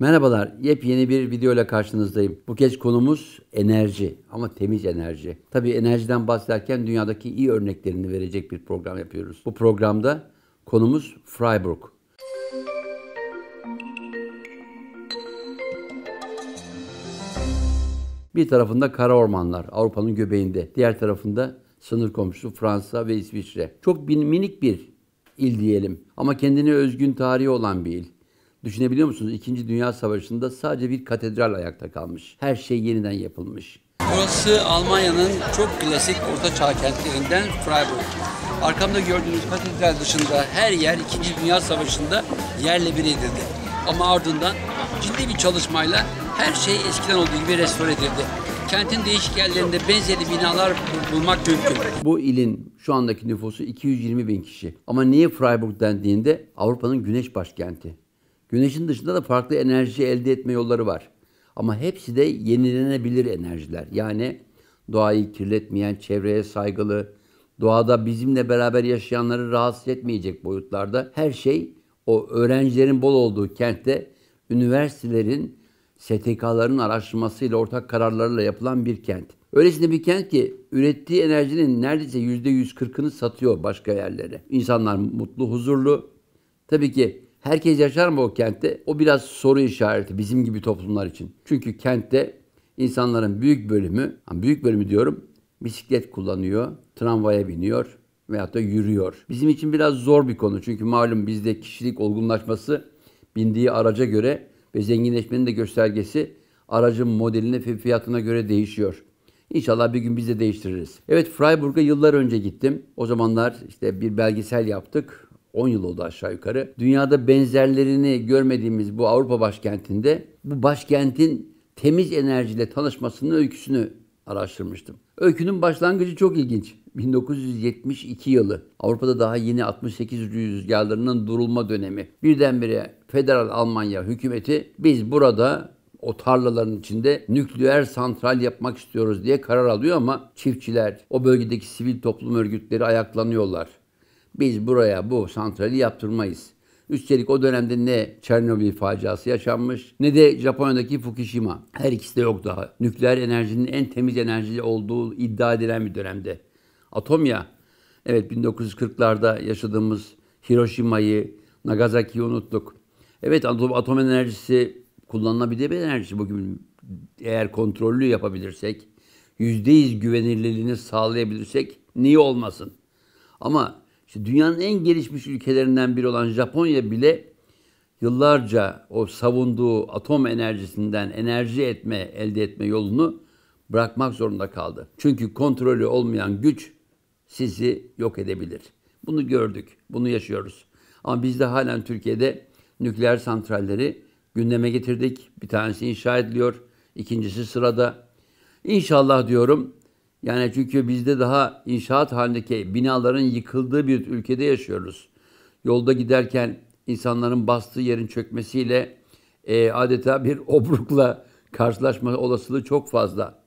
Merhabalar, yepyeni bir video ile karşınızdayım. Bu kez konumuz enerji ama temiz enerji. Tabii enerjiden bahsederken dünyadaki iyi örneklerini verecek bir program yapıyoruz. Bu programda konumuz Freiburg. Bir tarafında kara ormanlar, Avrupa'nın göbeğinde. Diğer tarafında sınır komşusu Fransa ve İsviçre. Çok bin, minik bir il diyelim ama kendine özgün tarihi olan bir il. Düşünebiliyor musunuz? İkinci Dünya Savaşı'nda sadece bir katedral ayakta kalmış. Her şey yeniden yapılmış. Burası Almanya'nın çok klasik orta çağ kentlerinden Freiburg. Arkamda gördüğünüz katedral dışında her yer İkinci Dünya Savaşı'nda yerle bir edildi. Ama ardından ciddi bir çalışmayla her şey eskiden olduğu gibi restore edildi. Kentin değişik yerlerinde benzeri binalar bulmak mümkün. Bu ilin şu andaki nüfusu 220 bin kişi. Ama niye Freiburg dendiğinde Avrupa'nın güneş başkenti. Güneşin dışında da farklı enerji elde etme yolları var. Ama hepsi de yenilenebilir enerjiler. Yani doğayı kirletmeyen, çevreye saygılı, doğada bizimle beraber yaşayanları rahatsız etmeyecek boyutlarda her şey o öğrencilerin bol olduğu kentte üniversitelerin STK'ların araştırmasıyla ortak kararlarla yapılan bir kent. Öylesine bir kent ki ürettiği enerjinin neredeyse %140'ını satıyor başka yerlere. İnsanlar mutlu, huzurlu. Tabii ki Herkes yaşar mı o kentte? O biraz soru işareti bizim gibi toplumlar için. Çünkü kentte insanların büyük bölümü, büyük bölümü diyorum, bisiklet kullanıyor, tramvaya biniyor veyahut da yürüyor. Bizim için biraz zor bir konu. Çünkü malum bizde kişilik olgunlaşması bindiği araca göre ve zenginleşmenin de göstergesi aracın modeline ve fiyatına göre değişiyor. İnşallah bir gün biz de değiştiririz. Evet Freiburg'a yıllar önce gittim. O zamanlar işte bir belgesel yaptık. 10 yıl oldu aşağı yukarı. Dünyada benzerlerini görmediğimiz bu Avrupa başkentinde bu başkentin temiz enerjiyle tanışmasının öyküsünü araştırmıştım. Öykünün başlangıcı çok ilginç. 1972 yılı. Avrupa'da daha yeni 68 rüzgarlarının durulma dönemi. Birdenbire Federal Almanya hükümeti biz burada o tarlaların içinde nükleer santral yapmak istiyoruz diye karar alıyor ama çiftçiler, o bölgedeki sivil toplum örgütleri ayaklanıyorlar. Biz buraya bu santrali yaptırmayız. Üstelik o dönemde ne Çernobil faciası yaşanmış ne de Japonya'daki Fukushima. Her ikisi de yok daha. Nükleer enerjinin en temiz enerji olduğu iddia edilen bir dönemde. Atom ya, evet 1940'larda yaşadığımız Hiroşima'yı, Nagasaki'yi unuttuk. Evet atom, atom enerjisi kullanılabilir bir enerji bugün eğer kontrollü yapabilirsek, yüzde güvenilirliğini sağlayabilirsek niye olmasın? Ama işte dünyanın en gelişmiş ülkelerinden biri olan Japonya bile yıllarca o savunduğu atom enerjisinden enerji etme, elde etme yolunu bırakmak zorunda kaldı. Çünkü kontrolü olmayan güç sizi yok edebilir. Bunu gördük, bunu yaşıyoruz. Ama biz de halen Türkiye'de nükleer santralleri gündeme getirdik. Bir tanesi inşa ediliyor, ikincisi sırada. İnşallah diyorum yani çünkü bizde daha inşaat halindeki binaların yıkıldığı bir ülkede yaşıyoruz. Yolda giderken insanların bastığı yerin çökmesiyle e, adeta bir obrukla karşılaşma olasılığı çok fazla.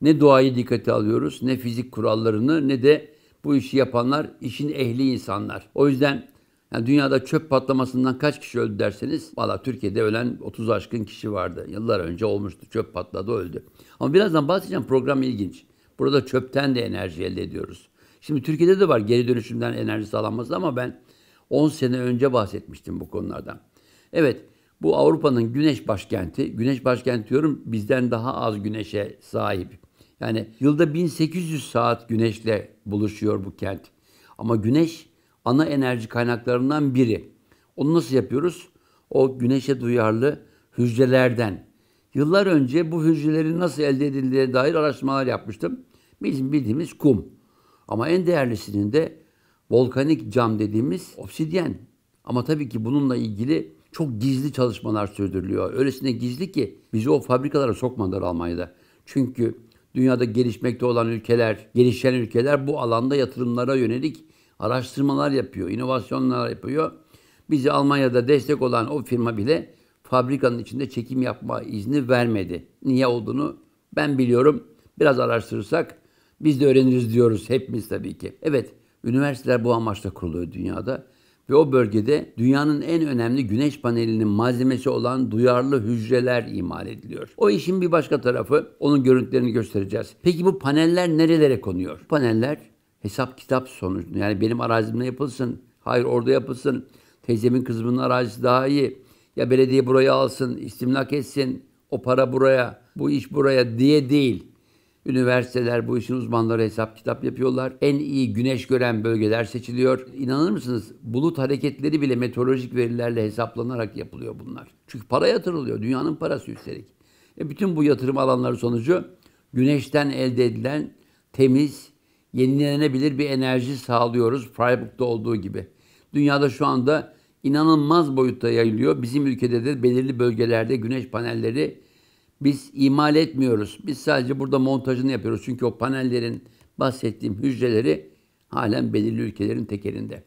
Ne doğayı dikkate alıyoruz, ne fizik kurallarını, ne de bu işi yapanlar işin ehli insanlar. O yüzden yani dünyada çöp patlamasından kaç kişi öldü derseniz, valla Türkiye'de ölen 30 aşkın kişi vardı. Yıllar önce olmuştu, çöp patladı öldü. Ama birazdan bahsedeceğim, program ilginç. Burada çöpten de enerji elde ediyoruz. Şimdi Türkiye'de de var geri dönüşümden enerji sağlanması ama ben 10 sene önce bahsetmiştim bu konulardan. Evet bu Avrupa'nın güneş başkenti. Güneş başkenti diyorum bizden daha az güneşe sahip. Yani yılda 1800 saat güneşle buluşuyor bu kent. Ama güneş ana enerji kaynaklarından biri. Onu nasıl yapıyoruz? O güneşe duyarlı hücrelerden. Yıllar önce bu hücrelerin nasıl elde edildiğine dair araştırmalar yapmıştım. Bizim bildiğimiz kum. Ama en değerlisinin de volkanik cam dediğimiz obsidyen. Ama tabii ki bununla ilgili çok gizli çalışmalar sürdürülüyor. Öylesine gizli ki bizi o fabrikalara sokmadılar Almanya'da. Çünkü dünyada gelişmekte olan ülkeler, gelişen ülkeler bu alanda yatırımlara yönelik araştırmalar yapıyor, inovasyonlar yapıyor. Bizi Almanya'da destek olan o firma bile fabrikanın içinde çekim yapma izni vermedi. Niye olduğunu ben biliyorum. Biraz araştırırsak biz de öğreniriz diyoruz hepimiz tabii ki. Evet, üniversiteler bu amaçla kuruluyor dünyada ve o bölgede dünyanın en önemli güneş panelinin malzemesi olan duyarlı hücreler imal ediliyor. O işin bir başka tarafı, onun görüntülerini göstereceğiz. Peki bu paneller nerelere konuyor? Paneller hesap kitap sonucu. Yani benim arazimde yapılsın, hayır orada yapılsın, teyzemin kızımın arazisi daha iyi. Ya belediye buraya alsın, istimlak etsin, o para buraya, bu iş buraya diye değil. Üniversiteler bu işin uzmanları hesap kitap yapıyorlar. En iyi güneş gören bölgeler seçiliyor. İnanır mısınız? Bulut hareketleri bile meteorolojik verilerle hesaplanarak yapılıyor bunlar. Çünkü para yatırılıyor. Dünyanın parası üstelik. E bütün bu yatırım alanları sonucu güneşten elde edilen temiz, yenilenebilir bir enerji sağlıyoruz Freiburg'da olduğu gibi. Dünyada şu anda inanılmaz boyutta yayılıyor. Bizim ülkede de belirli bölgelerde güneş panelleri biz imal etmiyoruz. Biz sadece burada montajını yapıyoruz. Çünkü o panellerin bahsettiğim hücreleri halen belirli ülkelerin tekerinde.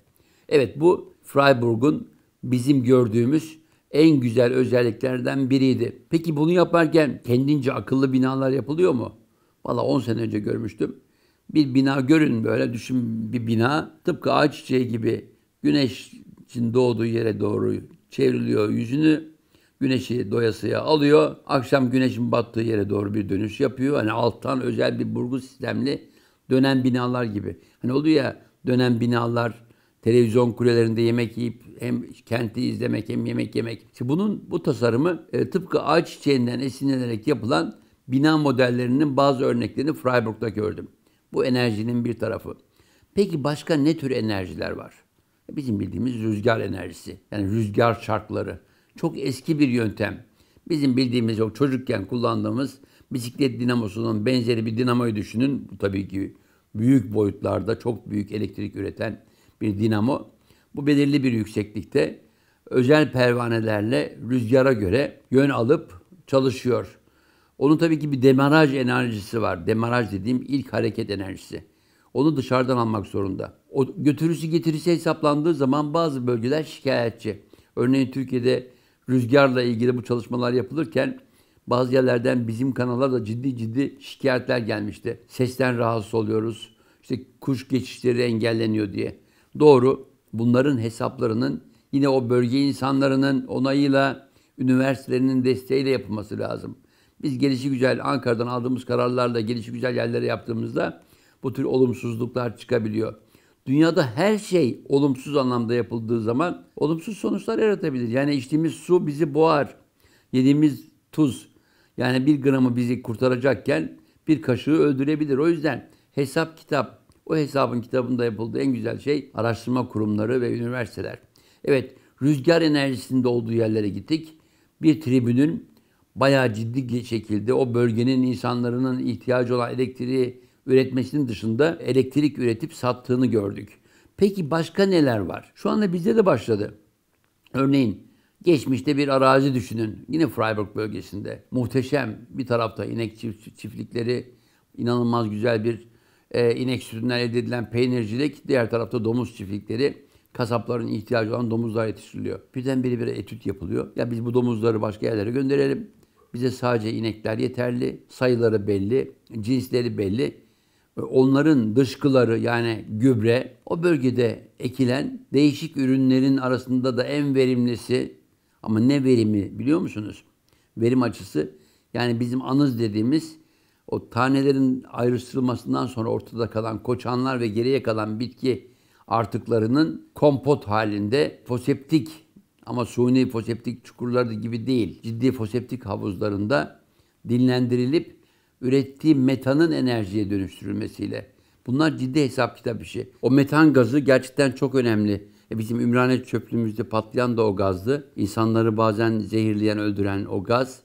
Evet bu Freiburg'un bizim gördüğümüz en güzel özelliklerden biriydi. Peki bunu yaparken kendince akıllı binalar yapılıyor mu? Valla 10 sene önce görmüştüm. Bir bina görün böyle düşün bir bina tıpkı ağaç çiçeği gibi güneş için doğduğu yere doğru çevriliyor yüzünü güneşi doyasıya alıyor. Akşam güneşin battığı yere doğru bir dönüş yapıyor. Hani alttan özel bir burgu sistemli dönen binalar gibi. Hani oluyor ya dönen binalar, televizyon kulelerinde yemek yiyip hem kenti izlemek hem yemek yemek. İşte bunun bu tasarımı e, tıpkı ağaç çiçeğinden esinlenerek yapılan bina modellerinin bazı örneklerini Freiburg'da gördüm. Bu enerjinin bir tarafı. Peki başka ne tür enerjiler var? Bizim bildiğimiz rüzgar enerjisi. Yani rüzgar çarkları çok eski bir yöntem. Bizim bildiğimiz yok çocukken kullandığımız bisiklet dinamosunun benzeri bir dinamoyu düşünün. Bu tabii ki büyük boyutlarda çok büyük elektrik üreten bir dinamo. Bu belirli bir yükseklikte özel pervanelerle rüzgara göre yön alıp çalışıyor. Onun tabii ki bir demaraj enerjisi var. Demaraj dediğim ilk hareket enerjisi. Onu dışarıdan almak zorunda. O götürüsü getirisi hesaplandığı zaman bazı bölgeler şikayetçi. Örneğin Türkiye'de rüzgarla ilgili bu çalışmalar yapılırken bazı yerlerden bizim kanala da ciddi ciddi şikayetler gelmişti. Sesten rahatsız oluyoruz. İşte kuş geçişleri engelleniyor diye. Doğru. Bunların hesaplarının yine o bölge insanlarının onayıyla, üniversitelerinin desteğiyle yapılması lazım. Biz gelişi güzel Ankara'dan aldığımız kararlarla gelişi güzel yerlere yaptığımızda bu tür olumsuzluklar çıkabiliyor. Dünyada her şey olumsuz anlamda yapıldığı zaman olumsuz sonuçlar yaratabilir. Yani içtiğimiz su bizi boğar. Yediğimiz tuz yani bir gramı bizi kurtaracakken bir kaşığı öldürebilir. O yüzden hesap kitap, o hesabın kitabında yapıldığı en güzel şey araştırma kurumları ve üniversiteler. Evet, rüzgar enerjisinde olduğu yerlere gittik. Bir tribünün bayağı ciddi şekilde o bölgenin insanların ihtiyacı olan elektriği üretmesinin dışında elektrik üretip sattığını gördük. Peki başka neler var? Şu anda bizde de başladı. Örneğin geçmişte bir arazi düşünün. Yine Freiburg bölgesinde. Muhteşem bir tarafta inek çiftlikleri, inanılmaz güzel bir e, inek sütünden elde edilen peynircilik. Diğer tarafta domuz çiftlikleri. Kasapların ihtiyacı olan domuzlar yetiştiriliyor. biri bir etüt yapılıyor. Ya biz bu domuzları başka yerlere gönderelim. Bize sadece inekler yeterli, sayıları belli, cinsleri belli onların dışkıları yani gübre o bölgede ekilen değişik ürünlerin arasında da en verimlisi ama ne verimi biliyor musunuz? Verim açısı yani bizim anız dediğimiz o tanelerin ayrıştırılmasından sonra ortada kalan koçanlar ve geriye kalan bitki artıklarının kompot halinde foseptik ama suni foseptik çukurları gibi değil ciddi foseptik havuzlarında dinlendirilip ürettiği metanın enerjiye dönüştürülmesiyle. Bunlar ciddi hesap kitap işi. O metan gazı gerçekten çok önemli. E bizim Ümraniye çöplüğümüzde patlayan da o gazdı. İnsanları bazen zehirleyen, öldüren o gaz.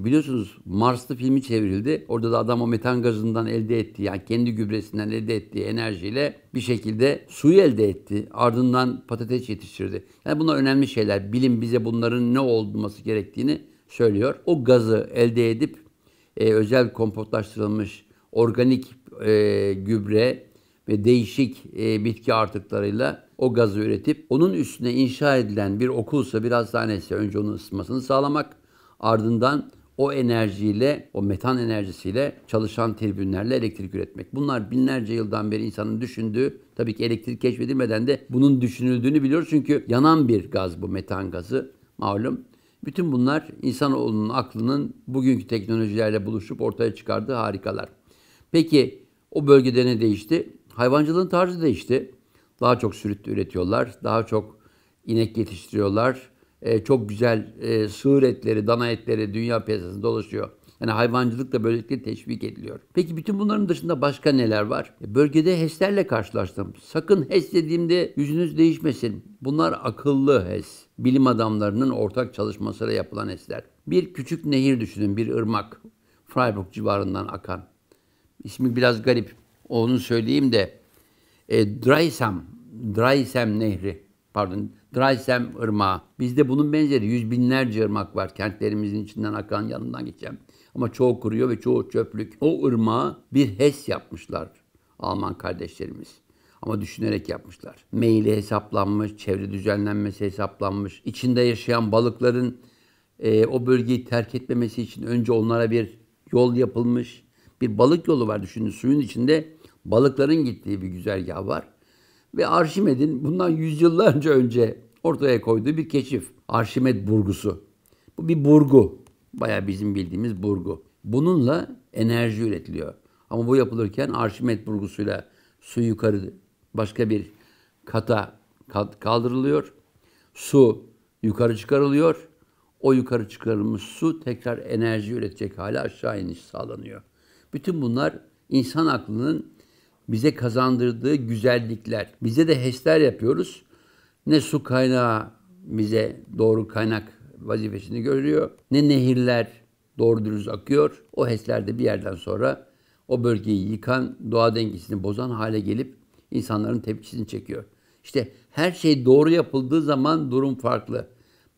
E biliyorsunuz Mars'ta filmi çevrildi. Orada da adam o metan gazından elde ettiği, yani kendi gübresinden elde ettiği enerjiyle bir şekilde suyu elde etti. Ardından patates yetiştirdi. Yani bunlar önemli şeyler. Bilim bize bunların ne olması gerektiğini söylüyor. O gazı elde edip e, özel kompotlaştırılmış organik e, gübre ve değişik e, bitki artıklarıyla o gazı üretip onun üstüne inşa edilen bir okulsa bir hastanesi önce onun ısıtmasını sağlamak ardından o enerjiyle, o metan enerjisiyle çalışan tribünlerle elektrik üretmek. Bunlar binlerce yıldan beri insanın düşündüğü, tabii ki elektrik keşfedilmeden de bunun düşünüldüğünü biliyoruz. Çünkü yanan bir gaz bu metan gazı malum. Bütün bunlar insanoğlunun aklının bugünkü teknolojilerle buluşup ortaya çıkardığı harikalar. Peki o bölgede ne değişti? Hayvancılığın tarzı değişti. Daha çok sürüt üretiyorlar, daha çok inek yetiştiriyorlar. Ee, çok güzel e, sığır etleri, dana etleri dünya piyasasında dolaşıyor. Yani hayvancılık da böylelikle teşvik ediliyor. Peki bütün bunların dışında başka neler var? E, bölgede HES'lerle karşılaştım. Sakın HES dediğimde yüzünüz değişmesin. Bunlar akıllı HES bilim adamlarının ortak çalışmasıyla yapılan eser. Bir küçük nehir düşünün, bir ırmak. Freiburg civarından akan. İsmi biraz garip. Onu söyleyeyim de. E, Dreisam, Dreisam Nehri. Pardon, Dreisam ırmağı. Bizde bunun benzeri yüz binlerce ırmak var. Kentlerimizin içinden akan, yanından geçen. Ama çoğu kuruyor ve çoğu çöplük. O ırmağı bir HES yapmışlar Alman kardeşlerimiz. Ama düşünerek yapmışlar. Meyli hesaplanmış, çevre düzenlenmesi hesaplanmış. İçinde yaşayan balıkların e, o bölgeyi terk etmemesi için önce onlara bir yol yapılmış. Bir balık yolu var düşünün. Suyun içinde balıkların gittiği bir güzergah var. Ve Arşimed'in bundan yüzyıllarca önce ortaya koyduğu bir keşif. Arşimed burgusu. Bu bir burgu. Baya bizim bildiğimiz burgu. Bununla enerji üretiliyor. Ama bu yapılırken Arşimed burgusuyla su yukarı başka bir kata kaldırılıyor. Su yukarı çıkarılıyor. O yukarı çıkarılmış su tekrar enerji üretecek hale aşağı iniş sağlanıyor. Bütün bunlar insan aklının bize kazandırdığı güzellikler. Bize de HES'ler yapıyoruz. Ne su kaynağı bize doğru kaynak vazifesini görüyor. Ne nehirler doğru dürüst akıyor. O HES'ler de bir yerden sonra o bölgeyi yıkan, doğa dengesini bozan hale gelip insanların tepkisini çekiyor. İşte her şey doğru yapıldığı zaman durum farklı.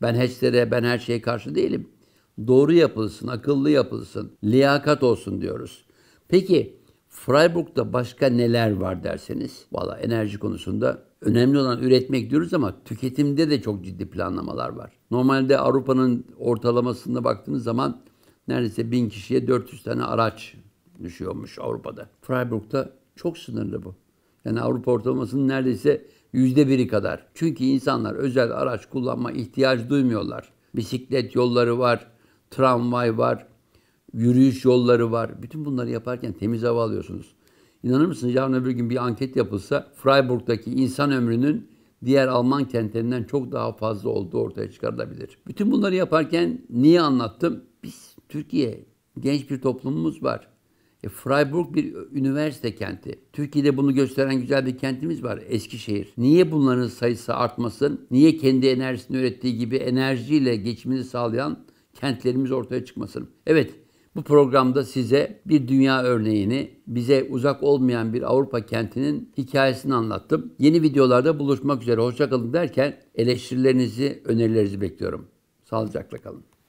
Ben hashtag'e, ben her şeye karşı değilim. Doğru yapılsın, akıllı yapılsın, liyakat olsun diyoruz. Peki Freiburg'da başka neler var derseniz, valla enerji konusunda önemli olan üretmek diyoruz ama tüketimde de çok ciddi planlamalar var. Normalde Avrupa'nın ortalamasında baktığınız zaman neredeyse bin kişiye 400 tane araç düşüyormuş Avrupa'da. Freiburg'da çok sınırlı bu. Yani Avrupa ortalamasının neredeyse yüzde biri kadar. Çünkü insanlar özel araç kullanma ihtiyacı duymuyorlar. Bisiklet yolları var, tramvay var, yürüyüş yolları var. Bütün bunları yaparken temiz hava alıyorsunuz. İnanır mısınız yarın öbür gün bir anket yapılsa Freiburg'daki insan ömrünün diğer Alman kentlerinden çok daha fazla olduğu ortaya çıkarılabilir. Bütün bunları yaparken niye anlattım? Biz Türkiye genç bir toplumumuz var. E, Freiburg bir üniversite kenti. Türkiye'de bunu gösteren güzel bir kentimiz var Eskişehir. Niye bunların sayısı artmasın? Niye kendi enerjisini ürettiği gibi enerjiyle geçimini sağlayan kentlerimiz ortaya çıkmasın? Evet bu programda size bir dünya örneğini, bize uzak olmayan bir Avrupa kentinin hikayesini anlattım. Yeni videolarda buluşmak üzere hoşçakalın derken eleştirilerinizi, önerilerinizi bekliyorum. Sağlıcakla kalın.